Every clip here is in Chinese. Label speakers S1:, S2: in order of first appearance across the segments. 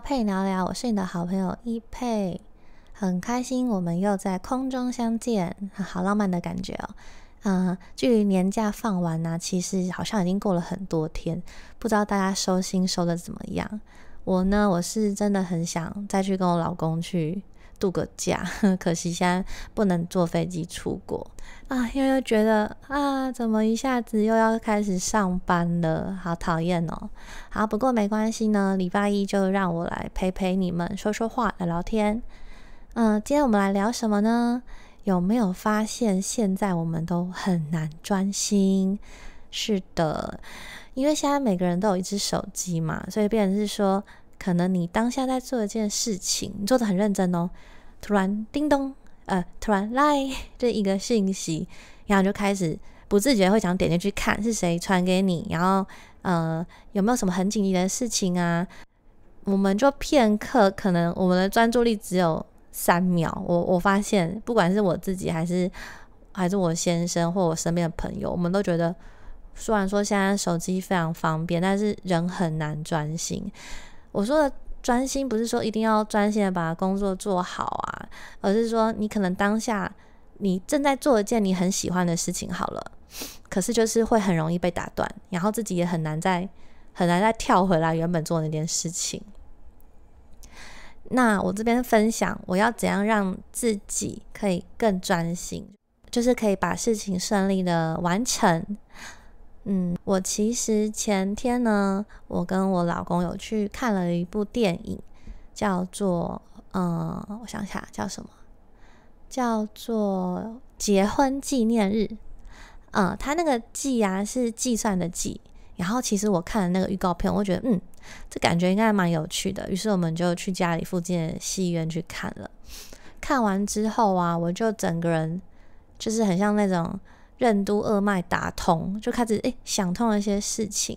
S1: 配聊聊，我是你的好朋友一配，很开心我们又在空中相见，好浪漫的感觉哦。嗯，距离年假放完呢，其实好像已经过了很多天，不知道大家收心收的怎么样？我呢，我是真的很想再去跟我老公去。度个假，可惜现在不能坐飞机出国啊！又又觉得啊，怎么一下子又要开始上班了，好讨厌哦。好，不过没关系呢，礼拜一就让我来陪陪你们，说说话，聊聊天。嗯，今天我们来聊什么呢？有没有发现现在我们都很难专心？是的，因为现在每个人都有一只手机嘛，所以变成是说。可能你当下在做一件事情，你做的很认真哦。突然，叮咚，呃，突然来这一个信息，然后就开始不自觉会想点进去看是谁传给你，然后呃有没有什么很紧急的事情啊？我们就片刻，可能我们的专注力只有三秒。我我发现，不管是我自己，还是还是我先生或我身边的朋友，我们都觉得，虽然说现在手机非常方便，但是人很难专心。我说的专心，不是说一定要专心的把工作做好啊，而是说你可能当下你正在做一件你很喜欢的事情，好了，可是就是会很容易被打断，然后自己也很难再很难再跳回来原本做那件事情。那我这边分享，我要怎样让自己可以更专心，就是可以把事情顺利的完成。嗯，我其实前天呢，我跟我老公有去看了一部电影，叫做呃，我想想叫什么，叫做结婚纪念日。嗯，他那个“计”啊是计算的“计”。然后其实我看了那个预告片，我觉得嗯，这感觉应该蛮有趣的。于是我们就去家里附近的戏院去看了。看完之后啊，我就整个人就是很像那种。任督二脉打通，就开始哎想通了一些事情。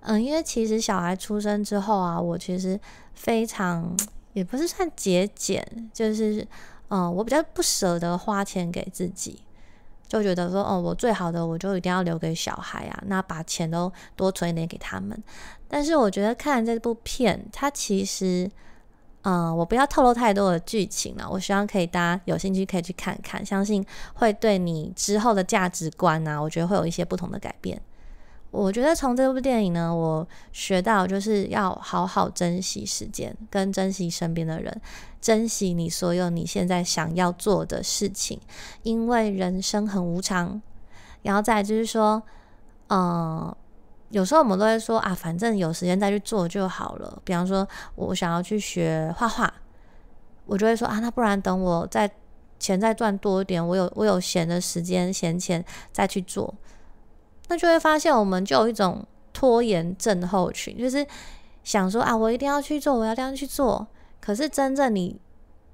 S1: 嗯，因为其实小孩出生之后啊，我其实非常也不是算节俭，就是嗯，我比较不舍得花钱给自己，就觉得说哦，我最好的我就一定要留给小孩啊，那把钱都多存一点给他们。但是我觉得看这部片，它其实。嗯，我不要透露太多的剧情了。我希望可以大家有兴趣可以去看看，相信会对你之后的价值观啊，我觉得会有一些不同的改变。我觉得从这部电影呢，我学到就是要好好珍惜时间，跟珍惜身边的人，珍惜你所有你现在想要做的事情，因为人生很无常。然后再就是说，嗯。有时候我们都会说啊，反正有时间再去做就好了。比方说，我想要去学画画，我就会说啊，那不然等我再钱再赚多一点，我有我有闲的时间、闲钱再去做。那就会发现，我们就有一种拖延症候群，就是想说啊，我一定要去做，我要这样去做。可是真正你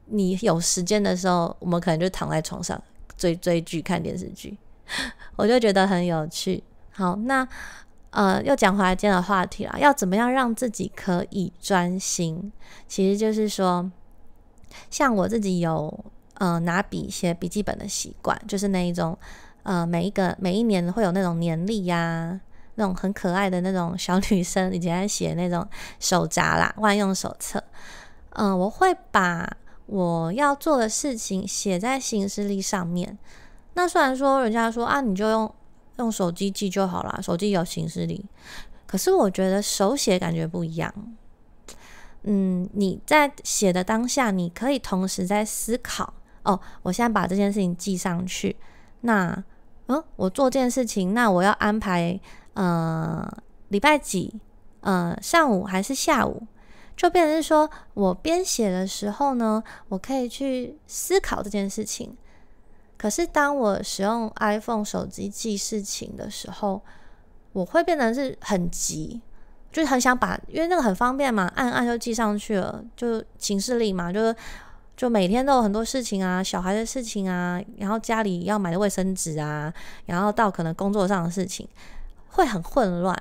S1: 你有时间的时候，我们可能就躺在床上追追剧、看电视剧。我就觉得很有趣。好，那。呃，又讲回来今天的话题了，要怎么样让自己可以专心？其实就是说，像我自己有呃拿笔写笔记本的习惯，就是那一种呃每一个每一年会有那种年历呀，那种很可爱的那种小女生以前写那种手札啦、万用手册，嗯，我会把我要做的事情写在行事历上面。那虽然说人家说啊，你就用。用手机记就好啦，手机有形式力。可是我觉得手写感觉不一样。嗯，你在写的当下，你可以同时在思考。哦，我现在把这件事情记上去。那，嗯，我做这件事情，那我要安排，呃，礼拜几，呃，上午还是下午，就变成是说我编写的时候呢，我可以去思考这件事情。可是当我使用 iPhone 手机记事情的时候，我会变成是很急，就是很想把，因为那个很方便嘛，按按就记上去了，就寝室里嘛，就是就每天都有很多事情啊，小孩的事情啊，然后家里要买的卫生纸啊，然后到可能工作上的事情，会很混乱。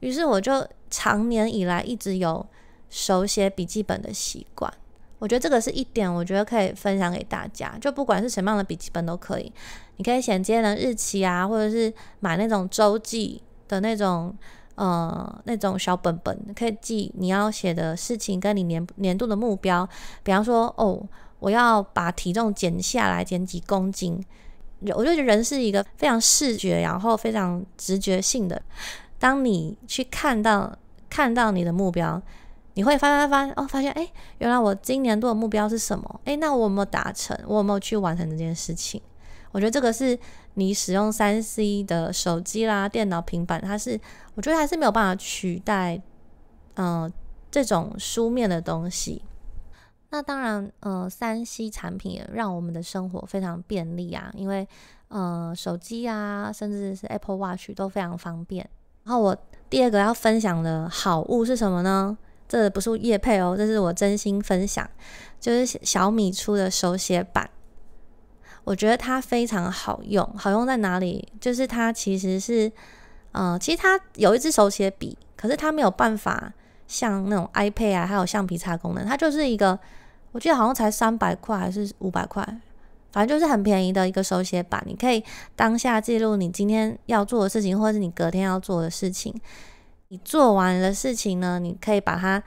S1: 于是我就长年以来一直有手写笔记本的习惯。我觉得这个是一点，我觉得可以分享给大家。就不管是什么样的笔记本都可以，你可以写今天的日期啊，或者是买那种周记的那种，呃，那种小本本，可以记你要写的事情，跟你年年度的目标。比方说，哦，我要把体重减下来，减几公斤。我就觉得人是一个非常视觉，然后非常直觉性的。当你去看到看到你的目标。你会翻翻翻哦，发现哎，原来我今年度的目标是什么？哎，那我有没有达成？我有没有去完成这件事情？我觉得这个是你使用三 C 的手机啦、电脑、平板，它是我觉得还是没有办法取代，嗯，这种书面的东西。那当然，呃，三 C 产品也让我们的生活非常便利啊，因为呃，手机啊，甚至是 Apple Watch 都非常方便。然后我第二个要分享的好物是什么呢？这不是叶配哦，这是我真心分享，就是小米出的手写板，我觉得它非常好用。好用在哪里？就是它其实是，嗯，其实它有一支手写笔，可是它没有办法像那种 iPad 啊，还有橡皮擦功能。它就是一个，我记得好像才三百块还是五百块，反正就是很便宜的一个手写板。你可以当下记录你今天要做的事情，或者是你隔天要做的事情。你做完的事情呢？你可以把它，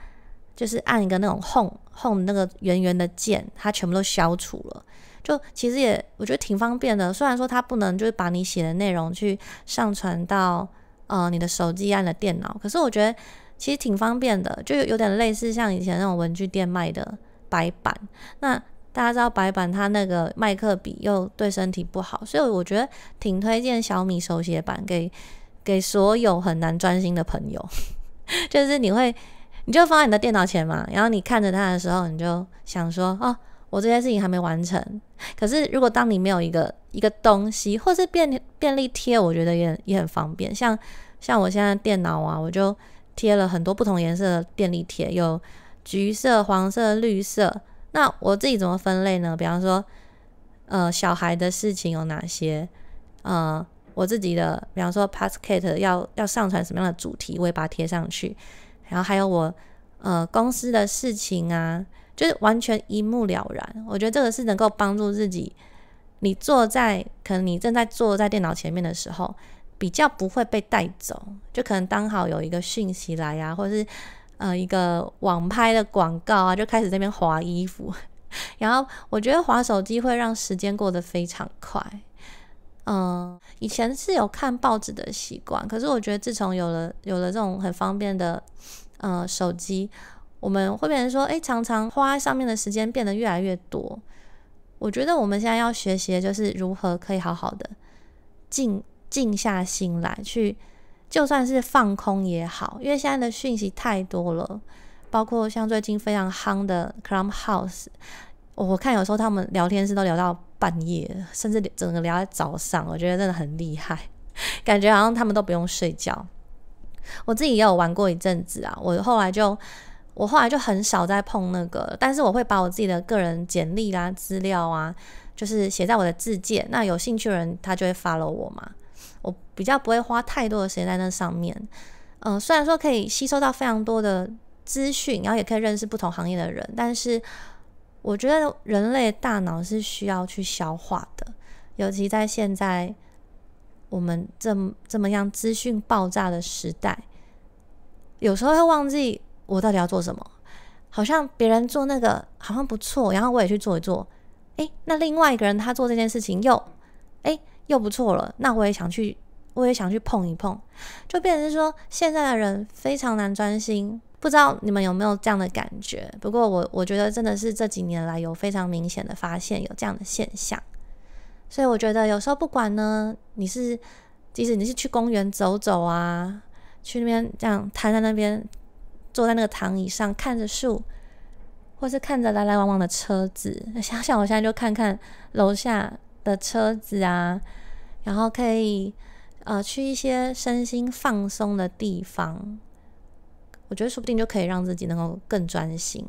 S1: 就是按一个那种 home home 那个圆圆的键，它全部都消除了。就其实也我觉得挺方便的。虽然说它不能就是把你写的内容去上传到呃你的手机按的电脑，可是我觉得其实挺方便的，就有点类似像以前那种文具店卖的白板。那大家知道白板它那个麦克笔又对身体不好，所以我觉得挺推荐小米手写板给。给所有很难专心的朋友，就是你会，你就放在你的电脑前嘛，然后你看着他的时候，你就想说，哦，我这件事情还没完成。可是如果当你没有一个一个东西，或是便便利贴，我觉得也也很方便。像像我现在电脑啊，我就贴了很多不同颜色的便利贴，有橘色、黄色、绿色。那我自己怎么分类呢？比方说，呃，小孩的事情有哪些？呃。我自己的，比方说 p a s c a t 要要上传什么样的主题，我也把它贴上去。然后还有我，呃，公司的事情啊，就是完全一目了然。我觉得这个是能够帮助自己，你坐在可能你正在坐在电脑前面的时候，比较不会被带走。就可能刚好有一个讯息来啊，或者是呃一个网拍的广告啊，就开始那边划衣服。然后我觉得划手机会让时间过得非常快。嗯，以前是有看报纸的习惯，可是我觉得自从有了有了这种很方便的，呃，手机，我们会变成说，哎，常常花上面的时间变得越来越多。我觉得我们现在要学习的就是如何可以好好的静静下心来去，就算是放空也好，因为现在的讯息太多了，包括像最近非常夯的 Clubhouse，我看有时候他们聊天室都聊到。半夜，甚至整个聊在早上，我觉得真的很厉害，感觉好像他们都不用睡觉。我自己也有玩过一阵子啊，我后来就，我后来就很少再碰那个，但是我会把我自己的个人简历啦、资料啊，就是写在我的自荐。那有兴趣的人他就会 follow 我嘛。我比较不会花太多的时间在那上面。嗯，虽然说可以吸收到非常多的资讯，然后也可以认识不同行业的人，但是。我觉得人类大脑是需要去消化的，尤其在现在我们这这么样资讯爆炸的时代，有时候会忘记我到底要做什么。好像别人做那个好像不错，然后我也去做一做。哎，那另外一个人他做这件事情又哎又不错了，那我也想去，我也想去碰一碰，就变成说现在的人非常难专心。不知道你们有没有这样的感觉？不过我我觉得真的是这几年来有非常明显的发现有这样的现象，所以我觉得有时候不管呢，你是即使你是去公园走走啊，去那边这样瘫在那边，坐在那个躺椅上看着树，或是看着来来往往的车子，想想我现在就看看楼下的车子啊，然后可以呃去一些身心放松的地方。我觉得说不定就可以让自己能够更专心。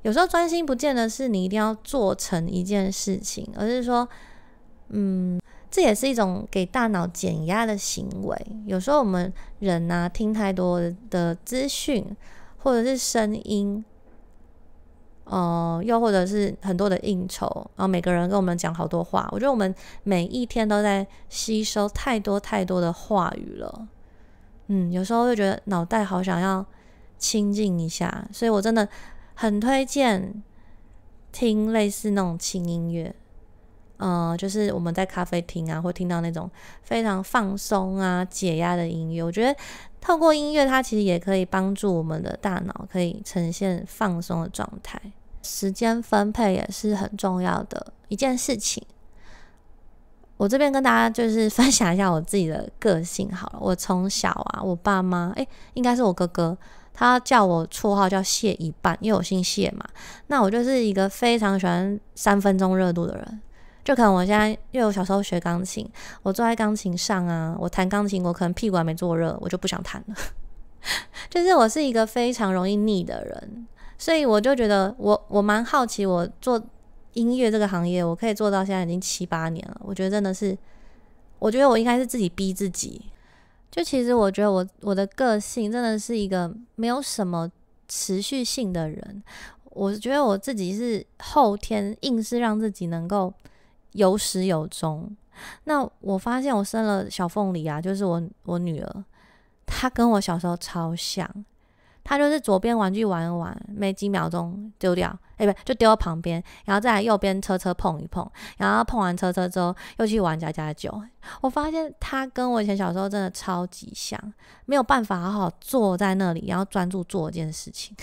S1: 有时候专心不见得是你一定要做成一件事情，而是说，嗯，这也是一种给大脑减压的行为。有时候我们人呢，听太多的资讯，或者是声音，呃，又或者是很多的应酬，然后每个人跟我们讲好多话。我觉得我们每一天都在吸收太多太多的话语了。嗯，有时候会觉得脑袋好想要清静一下，所以我真的很推荐听类似那种轻音乐，呃，就是我们在咖啡厅啊会听到那种非常放松啊解压的音乐。我觉得透过音乐，它其实也可以帮助我们的大脑可以呈现放松的状态。时间分配也是很重要的一件事情。我这边跟大家就是 分享一下我自己的个性好了。我从小啊，我爸妈诶，应该是我哥哥，他叫我绰号叫谢一半，因为我姓谢嘛。那我就是一个非常喜欢三分钟热度的人，就可能我现在，因为我小时候学钢琴，我坐在钢琴上啊，我弹钢琴，我可能屁股还没坐热，我就不想弹了。就是我是一个非常容易腻的人，所以我就觉得我我蛮好奇，我做。音乐这个行业，我可以做到现在已经七八年了。我觉得真的是，我觉得我应该是自己逼自己。就其实我觉得我我的个性真的是一个没有什么持续性的人。我觉得我自己是后天硬是让自己能够有始有终。那我发现我生了小凤梨啊，就是我我女儿，她跟我小时候超像。他就是左边玩具玩一玩没几秒钟丢掉，哎不就丢到旁边，然后再来右边车车碰一碰，然后碰完车车之后又去玩家家酒。我发现他跟我以前小时候真的超级像，没有办法好好坐在那里，然后专注做一件事情。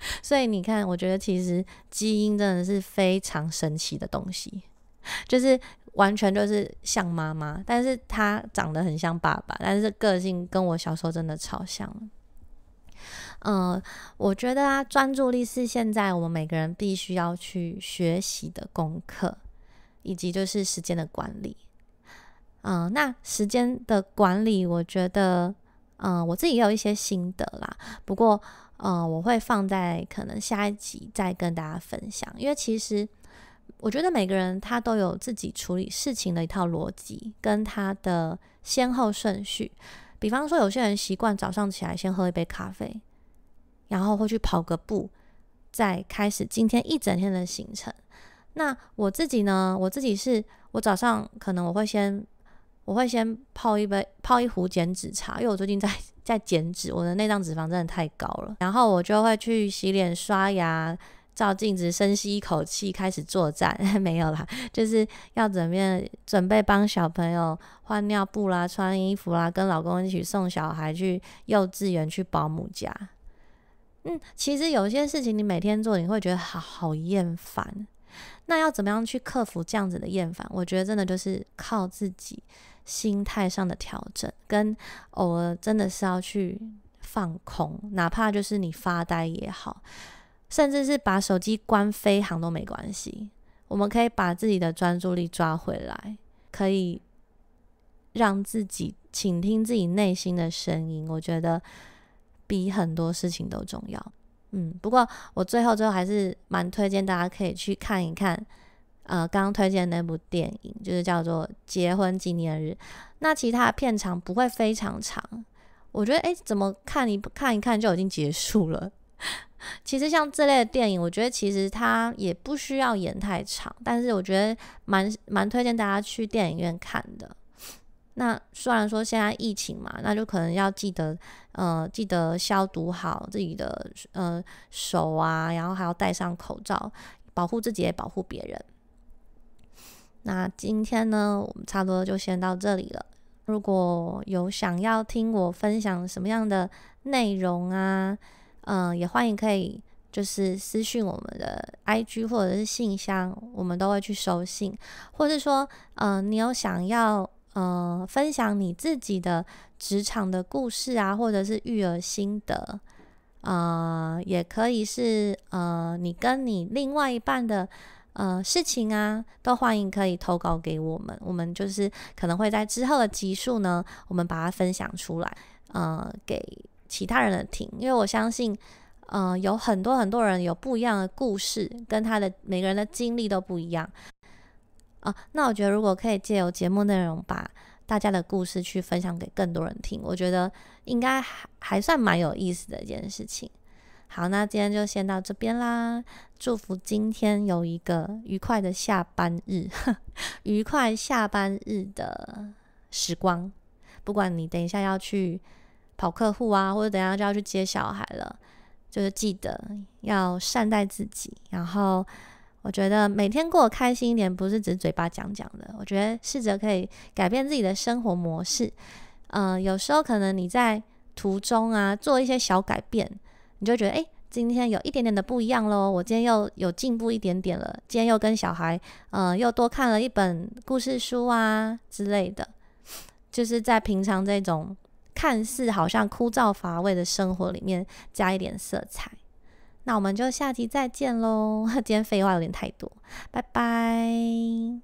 S1: 所以你看，我觉得其实基因真的是非常神奇的东西，就是完全就是像妈妈，但是他长得很像爸爸，但是个性跟我小时候真的超像。呃，我觉得啊，专注力是现在我们每个人必须要去学习的功课，以及就是时间的管理。嗯，那时间的管理，我觉得，嗯，我自己也有一些心得啦。不过，呃，我会放在可能下一集再跟大家分享，因为其实我觉得每个人他都有自己处理事情的一套逻辑跟他的先后顺序。比方说，有些人习惯早上起来先喝一杯咖啡。然后会去跑个步，再开始今天一整天的行程。那我自己呢？我自己是，我早上可能我会先，我会先泡一杯泡一壶减脂茶，因为我最近在在减脂，我的内脏脂肪真的太高了。然后我就会去洗脸、刷牙、照镜子、深吸一口气，开始作战。没有啦，就是要准备准备帮小朋友换尿布啦、穿衣服啦，跟老公一起送小孩去幼稚园、去保姆家。嗯，其实有些事情你每天做，你会觉得好好厌烦。那要怎么样去克服这样子的厌烦？我觉得真的就是靠自己心态上的调整，跟偶尔真的是要去放空，哪怕就是你发呆也好，甚至是把手机关飞行都没关系。我们可以把自己的专注力抓回来，可以让自己倾听自己内心的声音。我觉得。比很多事情都重要，嗯，不过我最后最后还是蛮推荐大家可以去看一看，呃，刚刚推荐那部电影就是叫做《结婚纪念日》，那其他片长不会非常长，我觉得哎，怎么看一看一看就已经结束了。其实像这类的电影，我觉得其实它也不需要演太长，但是我觉得蛮蛮推荐大家去电影院看的。那虽然说现在疫情嘛，那就可能要记得，呃，记得消毒好自己的呃手啊，然后还要戴上口罩，保护自己也保护别人。那今天呢，我们差不多就先到这里了。如果有想要听我分享什么样的内容啊，嗯，也欢迎可以就是私信我们的 I G 或者是信箱，我们都会去收信，或是说，嗯，你有想要。呃，分享你自己的职场的故事啊，或者是育儿心得，呃，也可以是呃，你跟你另外一半的呃事情啊，都欢迎可以投稿给我们。我们就是可能会在之后的集数呢，我们把它分享出来，呃，给其他人的听。因为我相信，呃，有很多很多人有不一样的故事，跟他的每个人的经历都不一样。哦，那我觉得如果可以借由节目内容把大家的故事去分享给更多人听，我觉得应该还还算蛮有意思的一件事情。好，那今天就先到这边啦，祝福今天有一个愉快的下班日，愉快下班日的时光。不管你等一下要去跑客户啊，或者等下就要去接小孩了，就是记得要善待自己，然后。我觉得每天过得开心一点，不是只嘴巴讲讲的。我觉得试着可以改变自己的生活模式，嗯，有时候可能你在途中啊，做一些小改变，你就觉得哎，今天有一点点的不一样喽。我今天又有进步一点点了。今天又跟小孩，嗯，又多看了一本故事书啊之类的，就是在平常这种看似好像枯燥乏味的生活里面，加一点色彩。那我们就下期再见喽！今天废话有点太多，拜拜。